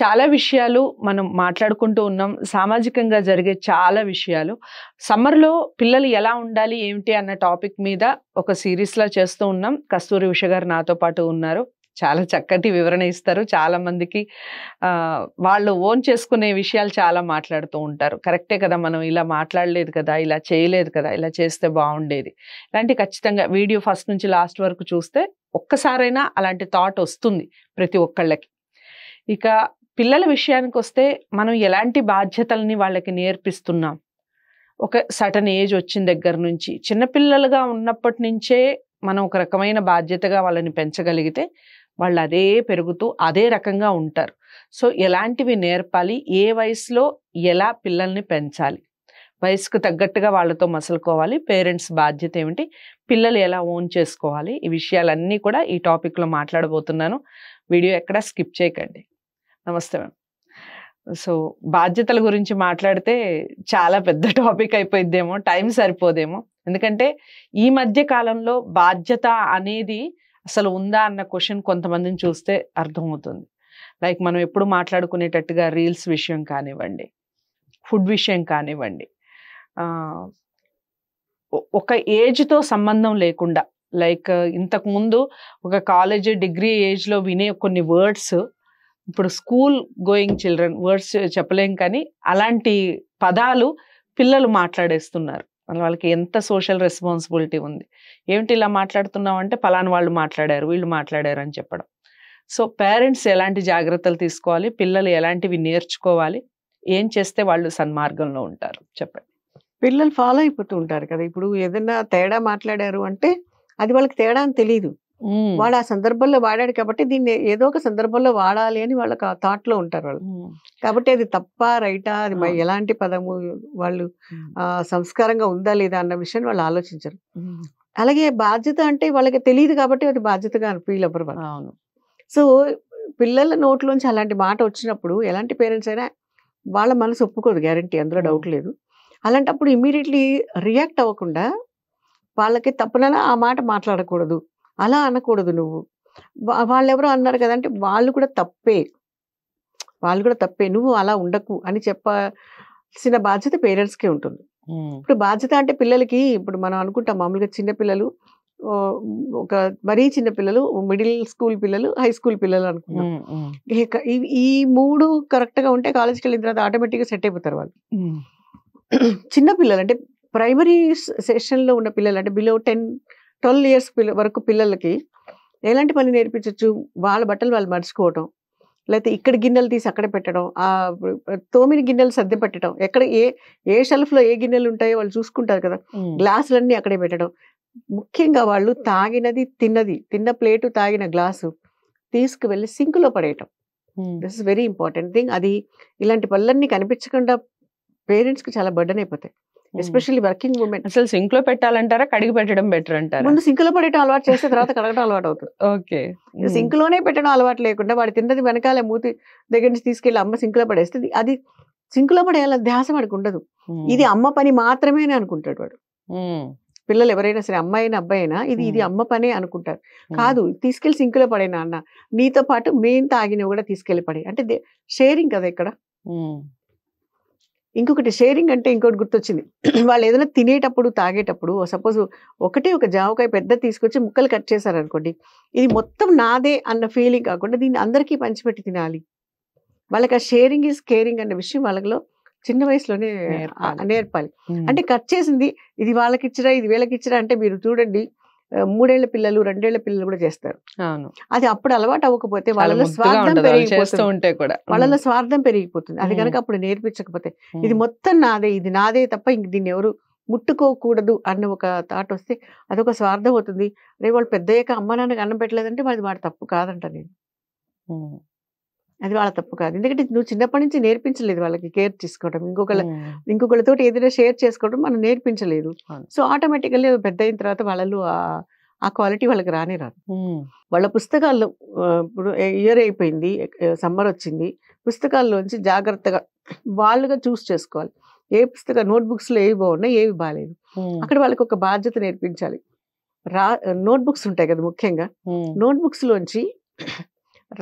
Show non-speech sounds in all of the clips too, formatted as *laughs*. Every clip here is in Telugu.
చాలా విషయాలు మనం మాట్లాడుకుంటూ ఉన్నాం సామాజికంగా జరిగే చాలా విషయాలు సమ్మర్లో పిల్లలు ఎలా ఉండాలి ఏమిటి అన్న టాపిక్ మీద ఒక సిరీస్లా చేస్తూ ఉన్నాం కస్తూరి ఉష గారు నాతో పాటు ఉన్నారు చాలా చక్కటి వివరణ ఇస్తారు చాలా మందికి వాళ్ళు ఓన్ చేసుకునే విషయాలు చాలా మాట్లాడుతూ ఉంటారు కరెక్టే కదా మనం ఇలా మాట్లాడలేదు కదా ఇలా చేయలేదు కదా ఇలా చేస్తే బాగుండేది ఇలాంటి ఖచ్చితంగా వీడియో ఫస్ట్ నుంచి లాస్ట్ వరకు చూస్తే ఒక్కసారైనా అలాంటి థాట్ వస్తుంది ప్రతి ఒక్కళ్ళకి ఇక పిల్లల విషయానికి వస్తే మనం ఎలాంటి బాధ్యతల్ని వాళ్ళకి నేర్పిస్తున్నాం ఒక సటన్ ఏజ్ వచ్చిన దగ్గర నుంచి చిన్నపిల్లలుగా ఉన్నప్పటి నుంచే మనం ఒక రకమైన బాధ్యతగా వాళ్ళని పెంచగలిగితే వాళ్ళు అదే పెరుగుతూ అదే రకంగా ఉంటారు సో ఎలాంటివి నేర్పాలి ఏ వయసులో ఎలా పిల్లల్ని పెంచాలి వయసుకు తగ్గట్టుగా వాళ్ళతో మసలుకోవాలి పేరెంట్స్ బాధ్యత ఏమిటి పిల్లలు ఎలా ఓన్ చేసుకోవాలి ఈ విషయాలన్నీ కూడా ఈ టాపిక్లో మాట్లాడబోతున్నాను వీడియో ఎక్కడ స్కిప్ చేయకండి నమస్తే మ్యామ్ సో బాధ్యతల గురించి మాట్లాడితే చాలా పెద్ద *laughs* టాపిక్ అయిపోయిద్దేమో టైం సరిపోదేమో ఎందుకంటే ఈ మధ్య కాలంలో బాధ్యత అనేది అసలు ఉందా అన్న క్వశ్చన్ కొంతమందిని చూస్తే అర్థమవుతుంది లైక్ మనం ఎప్పుడు మాట్లాడుకునేటట్టుగా రీల్స్ విషయం కానివ్వండి ఫుడ్ విషయం కానివ్వండి ఒక ఏజ్తో సంబంధం లేకుండా లైక్ ఇంతకుముందు ఒక కాలేజ్ డిగ్రీ ఏజ్లో వినే కొన్ని వర్డ్స్ ఇప్పుడు స్కూల్ గోయింగ్ చిల్డ్రన్ వర్డ్స్ చెప్పలేం కానీ అలాంటి పదాలు పిల్లలు మాట్లాడేస్తున్నారు మన వాళ్ళకి ఎంత సోషల్ రెస్పాన్సిబిలిటీ ఉంది ఏమిటి ఇలా మాట్లాడుతున్నాం అంటే ఫలానా వాళ్ళు మాట్లాడారు వీళ్ళు మాట్లాడారు అని చెప్పడం సో పేరెంట్స్ ఎలాంటి జాగ్రత్తలు తీసుకోవాలి పిల్లలు ఎలాంటివి నేర్చుకోవాలి ఏం చేస్తే వాళ్ళు సన్మార్గంలో ఉంటారు చెప్పండి పిల్లలు ఫాలో అయిపోతూ ఉంటారు కదా ఇప్పుడు ఏదైనా తేడా మాట్లాడారు అంటే అది వాళ్ళకి తేడా అని తెలియదు వాళ్ళు ఆ సందర్భంలో వాడాడు కాబట్టి దీన్ని ఏదో ఒక సందర్భంలో వాడాలి అని వాళ్ళకి థాట్ లో ఉంటారు వాళ్ళు కాబట్టి అది తప్ప రైటా అది ఎలాంటి పదము వాళ్ళు సంస్కారంగా ఉందా లేదా అన్న విషయాన్ని వాళ్ళు ఆలోచించరు అలాగే బాధ్యత అంటే వాళ్ళకి తెలియదు కాబట్టి అది బాధ్యతగా ఫీల్ అవ్వరు వాళ్ళు సో పిల్లల నోట్లోంచి అలాంటి మాట వచ్చినప్పుడు ఎలాంటి పేరెంట్స్ అయినా వాళ్ళ మనసు ఒప్పుకోదు గ్యారంటీ అందులో డౌట్ లేదు అలాంటప్పుడు ఇమీడియట్లీ రియాక్ట్ అవ్వకుండా వాళ్ళకి తప్పనైనా ఆ మాట మాట్లాడకూడదు అలా అనకూడదు నువ్వు వాళ్ళు ఎవరో అన్నారు కదంటే వాళ్ళు కూడా తప్పే వాళ్ళు కూడా తప్పే నువ్వు అలా ఉండకు అని చెప్పాల్సిన బాధ్యత పేరెంట్స్కే ఉంటుంది ఇప్పుడు బాధ్యత అంటే పిల్లలకి ఇప్పుడు మనం అనుకుంటాం మామూలుగా చిన్నపిల్లలు ఒక మరీ చిన్న పిల్లలు మిడిల్ స్కూల్ పిల్లలు హై స్కూల్ పిల్లలు అనుకున్నాం ఈ మూడు కరెక్ట్ గా ఉంటే కాలేజ్కి వెళ్ళిన తర్వాత ఆటోమేటిక్ గా సెట్ అయిపోతారు వాళ్ళు చిన్న పిల్లలు అంటే ప్రైమరీ సెషన్ లో ఉన్న పిల్లలు అంటే బిలో టెన్ ట్వెల్వ్ ఇయర్స్ పిల్ల వరకు పిల్లలకి ఎలాంటి పని నేర్పించవచ్చు వాళ్ళ బట్టలు వాళ్ళు మర్చిపోవటం లేకపోతే ఇక్కడ గిన్నెలు తీసి అక్కడ పెట్టడం ఆ తోమిన గిన్నెలు సర్ది పెట్టడం ఎక్కడ ఏ ఏ షెల్ఫ్లో ఏ గిన్నెలు ఉంటాయో వాళ్ళు చూసుకుంటారు కదా గ్లాసులన్నీ అక్కడే పెట్టడం ముఖ్యంగా వాళ్ళు తాగినది తిన్నది తిన్న ప్లేటు తాగిన గ్లాసు తీసుకువెళ్ళి సింకులో పడేయటం this is very important thing అది ఇలాంటి పనులన్నీ కనిపించకుండా పేరెంట్స్కి చాలా బర్డన్ అయిపోతాయి ఎస్పెషల్లీ వర్కింగ్ ఉమెన్ అసలు సింక్ లో పెట్టాలంటారా కడిగి పెట్టడం బెటర్ అంటారు ముందు సింక్ లో పడటం అలవాటు చేస్తే తర్వాత కడగడం అలవాటు అవుతుంది ఓకే సింక్ hmm. లోనే పెట్టడం అలవాటు లేకుండా వాడు తిన్నది వెనకాల మూతి దగ్గర నుంచి తీసుకెళ్లి అమ్మ సింక్ లో పడేస్తుంది అది సింక్ లో పడేయాల ధ్యాస వాడికి ఉండదు hmm. ఇది అమ్మ పని మాత్రమే అనుకుంటాడు వాడు hmm. పిల్లలు ఎవరైనా సరే అమ్మాయి అయినా అబ్బాయి అయినా ఇది ఇది అమ్మ పనే అనుకుంటారు కాదు తీసుకెళ్లి సింక్ లో పడేనా అన్న నీతో పాటు మెయిన్ తాగినవి కూడా తీసుకెళ్లి పడే అంటే షేరింగ్ కదా ఇక్కడ ఇంకొకటి షేరింగ్ అంటే ఇంకోటి గుర్తొచ్చింది *clears throat* వాళ్ళు ఏదైనా తినేటప్పుడు తాగేటప్పుడు సపోజ్ ఒకటే ఒక జావకాయ పెద్ద తీసుకొచ్చి ముక్కలు కట్ చేశారనుకోండి ఇది మొత్తం నాదే అన్న ఫీలింగ్ కాకుండా దీన్ని అందరికీ పంచిపెట్టి తినాలి వాళ్ళకి ఆ షేరింగ్ ఈజ్ కేరింగ్ అన్న విషయం వాళ్ళలో చిన్న వయసులోనే నేర్పాలి అంటే కట్ చేసింది ఇది వాళ్ళకి ఇచ్చిరా ఇది వీళ్ళకి ఇచ్చిరా అంటే మీరు చూడండి మూడేళ్ల పిల్లలు రెండేళ్ల పిల్లలు కూడా చేస్తారు అది అప్పుడు అలవాటు అవ్వకపోతే వాళ్ళ స్వార్థం పెరిగిపోతుంది వాళ్ళ స్వార్థం పెరిగిపోతుంది అది కనుక అప్పుడు నేర్పించకపోతే ఇది మొత్తం నాదే ఇది నాదే తప్ప ఇంక దీన్ని ఎవరు ముట్టుకోకూడదు అన్న ఒక థాట్ వస్తే అదొక స్వార్థం అవుతుంది రేపు వాళ్ళు పెద్దయ్యాక అమ్మ నాన్నకి అన్నం పెట్టలేదంటే వాళ్ళది వాడు తప్పు కాదంట నేను అది వాళ్ళ తప్పు కాదు ఎందుకంటే నువ్వు చిన్నప్పటి నుంచి నేర్పించలేదు వాళ్ళకి కేర్ తీసుకోవడం ఇంకొకళ్ళ ఇంకొకళ్ళతో ఏదైనా షేర్ చేసుకోవడం మనం నేర్పించలేదు సో ఆటోమేటికల్లీ పెద్ద అయిన తర్వాత వాళ్ళు ఆ క్వాలిటీ వాళ్ళకి రానే రాదు వాళ్ళ పుస్తకాల్లో ఇప్పుడు ఇయర్ అయిపోయింది సమ్మర్ వచ్చింది పుస్తకాల్లోంచి జాగ్రత్తగా వాళ్ళుగా చూస్ చేసుకోవాలి ఏ పుస్తకం నోట్బుక్స్లో ఏవి బాగున్నాయి ఏవి బాగాలేదు అక్కడ వాళ్ళకి ఒక బాధ్యత నేర్పించాలి రా నోట్బుక్స్ ఉంటాయి కదా ముఖ్యంగా నోట్బుక్స్లోంచి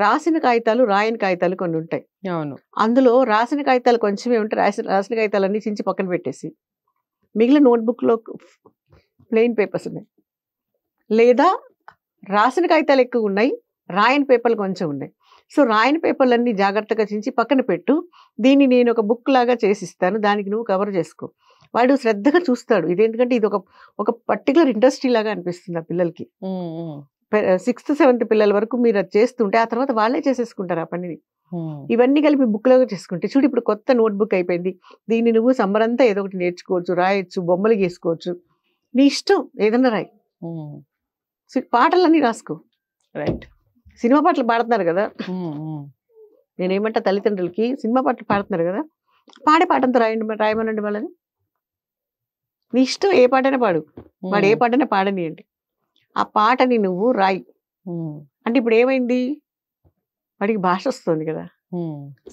రాసిన కాగితాలు రాయని కాగితాలు కొన్ని ఉంటాయి అవును అందులో రాసిన కాగితాలు కొంచెమే ఉంటాయి రాసిన రాసిన కాగితాలన్నీ చించి పక్కన పెట్టేసి మిగిలిన నోట్బుక్లో ప్లెయిన్ పేపర్స్ ఉన్నాయి లేదా రాసిన కాగితాలు ఎక్కువ ఉన్నాయి రాయని పేపర్లు కొంచెం ఉన్నాయి సో రాయని పేపర్లన్నీ జాగ్రత్తగా చించి పక్కన పెట్టు దీన్ని నేను ఒక బుక్ లాగా చేసిస్తాను దానికి నువ్వు కవర్ చేసుకో వాడు శ్రద్ధగా చూస్తాడు ఇది ఎందుకంటే ఇది ఒక ఒక పర్టికులర్ ఇండస్ట్రీ లాగా అనిపిస్తుంది ఆ పిల్లలకి సిక్స్త్ సెవెంత్ పిల్లల వరకు మీరు అది చేస్తుంటే ఆ తర్వాత వాళ్ళే చేసేసుకుంటారు ఆ పనిని ఇవన్నీ కలిపి బుక్ లో చేసుకుంటే చూడు ఇప్పుడు కొత్త నోట్బుక్ అయిపోయింది దీన్ని నువ్వు సమ్మర్ అంతా ఏదో ఒకటి నేర్చుకోవచ్చు రాయొచ్చు బొమ్మలు గీసుకోవచ్చు నీ ఇష్టం ఏదన్నా రాయి పాటలన్నీ రాసుకో రైట్ సినిమా పాటలు పాడుతున్నారు కదా నేనేమంటా తల్లిదండ్రులకి సినిమా పాటలు పాడుతున్నారు కదా పాడే పాటంతో రాయండి రాయమనండి వాళ్ళని నీ ఇష్టం ఏ పాటైనా పాడు వాడు ఏ పాటైనా పాడనియండి ఆ పాటని నువ్వు రాయి అంటే ఇప్పుడు ఏమైంది వాడికి భాష వస్తుంది కదా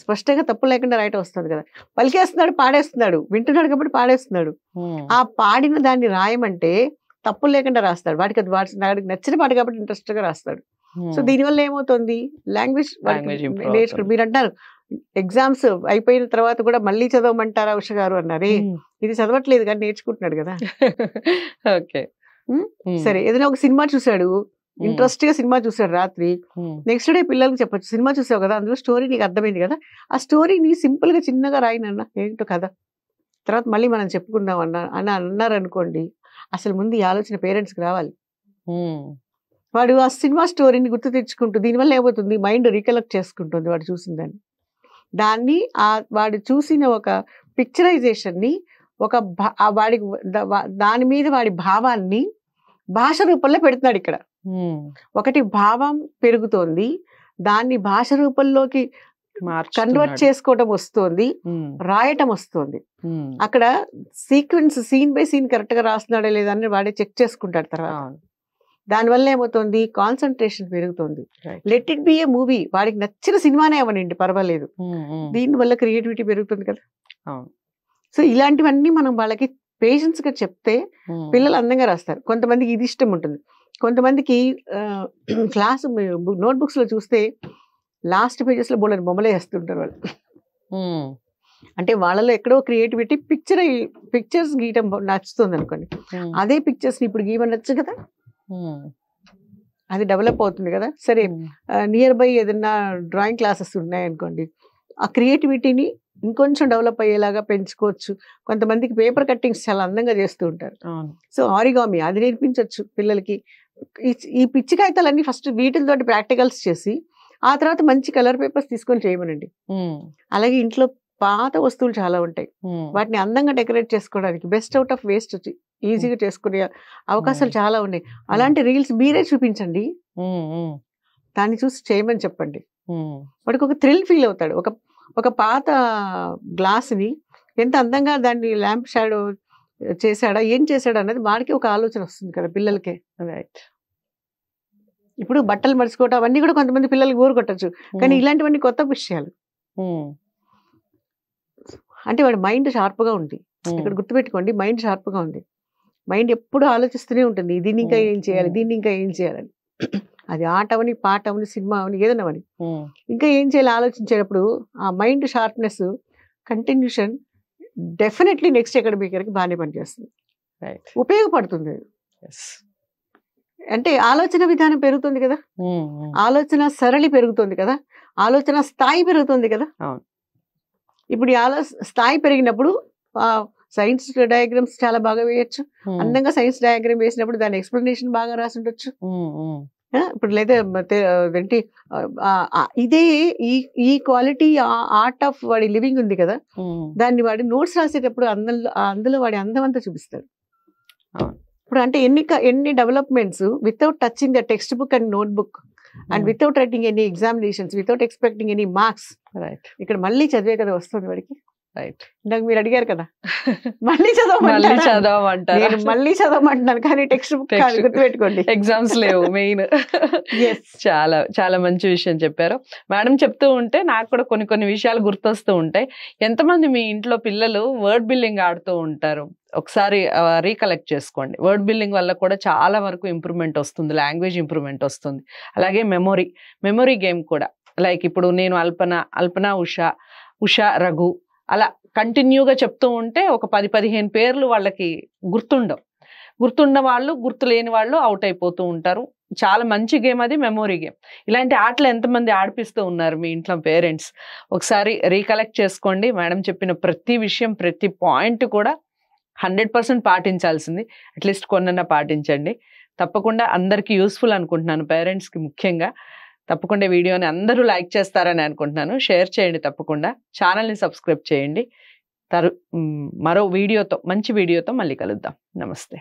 స్పష్టంగా తప్పు లేకుండా రాయటం వస్తుంది కదా పలికేస్తున్నాడు పాడేస్తున్నాడు వింటున్నాడు కాబట్టి పాడేస్తున్నాడు ఆ పాడిన దాన్ని రాయమంటే తప్పు లేకుండా రాస్తాడు వాడికి అది వాడి వాడికి నచ్చిన పాట కాబట్టి ఇంట్రెస్ట్ గా రాస్తాడు సో దీనివల్ల ఏమవుతుంది లాంగ్వేజ్ నేర్చుకుని మీరు అంటారు ఎగ్జామ్స్ అయిపోయిన తర్వాత కూడా మళ్ళీ చదవమంటారా ఉష గారు అన్నారే ఇది చదవట్లేదు కానీ నేర్చుకుంటున్నాడు కదా *laughs* ఓకే సరే ఏదైనా ఒక సినిమా చూసాడు ఇంట్రెస్ట్ గా సినిమా చూసాడు రాత్రి నెక్స్ట్ డే పిల్లలకి చెప్పచ్చు సినిమా చూసావు కదా అందులో స్టోరీ నీకు అర్థమైంది కదా ఆ స్టోరీ నీ సింపుల్ గా చిన్నగా రాయినన్నా ఏంటో కథ తర్వాత మళ్ళీ మనం చెప్పుకుందాం అన్న అని అన్నారనుకోండి అసలు ముందు ఈ ఆలోచన పేరెంట్స్కి రావాలి వాడు ఆ సినిమా స్టోరీని గుర్తు తెచ్చుకుంటూ దీనివల్ల ఏమవుతుంది మైండ్ రీకలెక్ట్ చేసుకుంటుంది వాడు చూసిందని దాన్ని ఆ వాడు చూసిన ఒక పిక్చరైజేషన్ని ఒక వాడి దాని మీద వాడి భావాన్ని భాష రూపంలో పెడుతున్నాడు ఇక్కడ ఒకటి భావం పెరుగుతోంది దాన్ని భాష రూపంలోకి కన్వర్ట్ చేసుకోవటం వస్తుంది రాయటం వస్తుంది అక్కడ sequence scene by scene correct గా రాస్తున్నాడా లేదా అని వాడే చెక్ చేసుకుంటాడు తర్వాత దానివల్ల ఏమవుతుంది కాన్సన్ట్రేషన్ పెరుగుతుంది let it be a movie వాడికి నచ్చిన సినిమానే అవ్వనండి పర్వాలేదు దీనివల్ల క్రియేటివిటీ పెరుగుతుంది కదా సో ఇలాంటివన్నీ మనం వాళ్ళకి పేషెన్స్గా గా చెప్తే పిల్లలు అందంగా రాస్తారు కొంతమందికి ఇది ఇష్టం ఉంటుంది కొంతమందికి క్లాస్ బుక్స్ లో చూస్తే లాస్ట్ పేజెస్ లో బోళ్ళని బొమ్మలే వేస్తుంటారు వాళ్ళు అంటే వాళ్ళలో ఎక్కడో క్రియేటివిటీ పిక్చర్ పిక్చర్స్ గీయటం నచ్చుతుంది అనుకోండి అదే పిక్చర్స్ ఇప్పుడు గీయమని నచ్చు కదా అది డెవలప్ అవుతుంది కదా సరే నియర్ బై ఏదైనా డ్రాయింగ్ క్లాసెస్ ఉన్నాయనుకోండి ఆ క్రియేటివిటీని ఇంకొంచెం డెవలప్ అయ్యేలాగా పెంచుకోవచ్చు కొంతమందికి పేపర్ కట్టింగ్స్ చాలా అందంగా చేస్తూ ఉంటారు సో ఆరిగామి అది నేర్పించవచ్చు పిల్లలకి ఈ పిచ్చి కాగితాలన్నీ ఫస్ట్ వీటితో ప్రాక్టికల్స్ చేసి ఆ తర్వాత మంచి కలర్ పేపర్స్ తీసుకొని చేయమనండి అలాగే ఇంట్లో పాత వస్తువులు చాలా ఉంటాయి వాటిని అందంగా డెకరేట్ చేసుకోవడానికి బెస్ట్ అవుట్ ఆఫ్ వేస్ట్ ఈజీగా చేసుకునే అవకాశాలు చాలా ఉన్నాయి అలాంటి రీల్స్ మీరే చూపించండి దాన్ని చూసి చేయమని చెప్పండి వాడికి ఒక థ్రిల్ ఫీల్ అవుతాడు ఒక ఒక పాత గ్లాస్ని ఎంత అందంగా దాన్ని ల్యాంప్ షాడో చేశాడా ఏం చేశాడా అనేది వాడికి ఒక ఆలోచన వస్తుంది కదా పిల్లలకే రైట్ ఇప్పుడు బట్టలు మరిచుకోవటం అవన్నీ కూడా కొంతమంది పిల్లలకి బోరు కొట్టచ్చు కానీ hmm. ఇలాంటివన్నీ కొత్త విషయాలు hmm. అంటే వాడి మైండ్ షార్ప్గా ఉంది hmm. ఇక్కడ గుర్తుపెట్టుకోండి మైండ్ షార్ప్గా ఉంది మైండ్ ఎప్పుడు ఆలోచిస్తూనే ఉంటుంది దీన్ని ఇంకా ఏం చేయాలి దీన్ని ఇంకా ఏం చేయాలని అది ఆట అవని పాట అవని సినిమా అవని ఏదైనా అవని ఇంకా ఏం చేయాలి ఆలోచించేటప్పుడు ఆ mind sharpness continuation definitely next academic ఇయర్కి బాగానే పనిచేస్తుంది ఉపయోగపడుతుంది అంటే ఆలోచన విధానం పెరుగుతుంది కదా ఆలోచన సరళి పెరుగుతుంది కదా ఆలోచన స్థాయి పెరుగుతుంది కదా ఇప్పుడు ఈ స్థాయి పెరిగినప్పుడు సైన్స్ డయాగ్రామ్స్ చాలా బాగా వేయచ్చు అందంగా సైన్స్ డయాగ్రామ్ వేసినప్పుడు దాని ఎక్స్ప్లెనేషన్ బాగా రాసి ఉండొచ్చు ఇప్పుడు లేదా ఏంటి ఇదే ఈ ఈ క్వాలిటీ ఆర్ట్ ఆఫ్ వాడి లివింగ్ ఉంది కదా దాన్ని వాడి నోట్స్ రాసేటప్పుడు అందులో అందులో వాడి అందం అంతా చూపిస్తాడు ఇప్పుడు అంటే ఎన్ని ఎన్ని developments without touching the textbook and notebook and without writing any examinations without expecting any marks ఇక్కడ మళ్ళీ చదివే కదా వస్తుంది వాడికి ఇందాక మీరు అడిగారు కదా *laughs* మళ్ళీ చదవమని చదవమంటారు మళ్ళీ చదవమంటున్నాను కానీ టెక్స్ట్ బుక్ గుర్తుపెట్టుకోండి ఎగ్జామ్స్ లేవు మెయిన్ చాలా చాలా మంచి విషయం చెప్పారు మేడం చెప్తూ ఉంటే నాకు కూడా కొన్ని కొన్ని విషయాలు గుర్తొస్తూ ఉంటాయి ఎంతమంది మీ ఇంట్లో పిల్లలు వర్డ్ బిల్డింగ్ ఆడుతూ ఉంటారు ఒకసారి రీకలెక్ట్ చేసుకోండి వర్డ్ బిల్డింగ్ వల్ల కూడా చాలా వరకు ఇంప్రూవ్మెంట్ వస్తుంది లాంగ్వేజ్ ఇంప్రూవ్మెంట్ వస్తుంది అలాగే మెమొరీ మెమొరీ గేమ్ కూడా లైక్ ఇప్పుడు నేను అల్పన అల్పన ఉష ఉషా రఘు అలా కంటిన్యూగా చెప్తూ ఉంటే ఒక పది పదిహేను పేర్లు వాళ్ళకి గుర్తుండవు గుర్తున్న వాళ్ళు లేని వాళ్ళు అవుట్ అయిపోతూ ఉంటారు చాలా మంచి గేమ్ అది మెమోరీ గేమ్ ఇలాంటి ఆటలు ఎంతమంది ఆడిపిస్తూ ఉన్నారు మీ ఇంట్లో పేరెంట్స్ ఒకసారి రీకలెక్ట్ చేసుకోండి మేడం చెప్పిన ప్రతి విషయం ప్రతి పాయింట్ కూడా హండ్రెడ్ పర్సెంట్ పాటించాల్సింది అట్లీస్ట్ కొన్న పాటించండి తప్పకుండా అందరికీ యూస్ఫుల్ అనుకుంటున్నాను పేరెంట్స్కి ముఖ్యంగా తప్పకుండా వీడియోని అందరూ లైక్ చేస్తారని అనుకుంటున్నాను షేర్ చేయండి తప్పకుండా ఛానల్ని సబ్స్క్రైబ్ చేయండి తరు మరో వీడియోతో మంచి వీడియోతో మళ్ళీ కలుద్దాం నమస్తే